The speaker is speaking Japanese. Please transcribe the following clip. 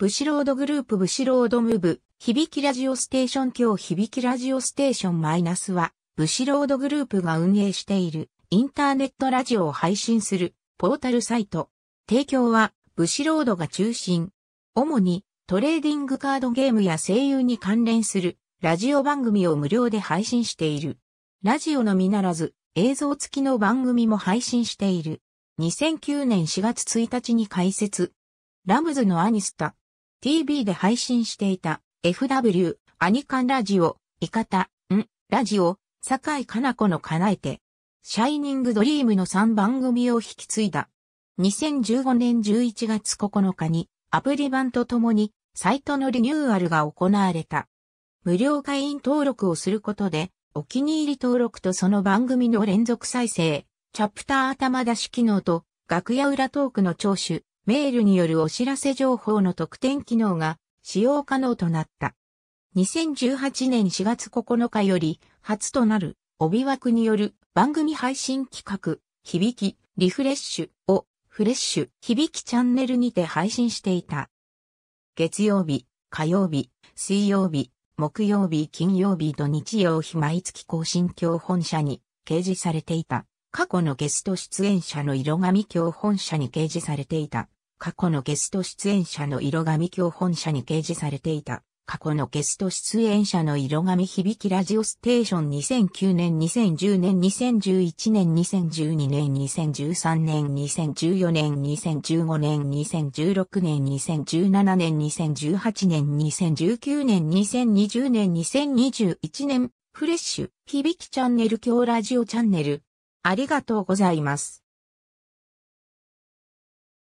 ブシロードグループブシロードムーブ、響きラジオステーション今日響きラジオステーションマイナスは、ブシロードグループが運営しているインターネットラジオを配信するポータルサイト。提供は、ブシロードが中心。主にトレーディングカードゲームや声優に関連するラジオ番組を無料で配信している。ラジオのみならず映像付きの番組も配信している。2009年4月1日に開設。ラムズのアニスタ。TV で配信していた FW、アニカンラジオ、イカタ、ん、ラジオ、酒井かな子の叶えて、シャイニングドリームの3番組を引き継いだ。2015年11月9日にアプリ版とともにサイトのリニューアルが行われた。無料会員登録をすることで、お気に入り登録とその番組の連続再生、チャプター頭出し機能と楽屋裏トークの聴取、メールによるお知らせ情報の特典機能が使用可能となった。2018年4月9日より初となる帯枠による番組配信企画、響き、リフレッシュをフレッシュ、響きチャンネルにて配信していた。月曜日、火曜日、水曜日、木曜日、金曜日と日曜日毎月更新教本社に掲示されていた。過去のゲスト出演者の色紙教本社に掲示されていた。過去のゲスト出演者の色紙教本社に掲示されていた。過去のゲスト出演者の色紙響きラジオステーション2009年、2010年、2011年、2012年、2013年、2014年、2015年、2016年、2017年、2018年、2019年、2020年、2021年、フレッシュ、響きチャンネル今日ラジオチャンネル。ありがとうございます。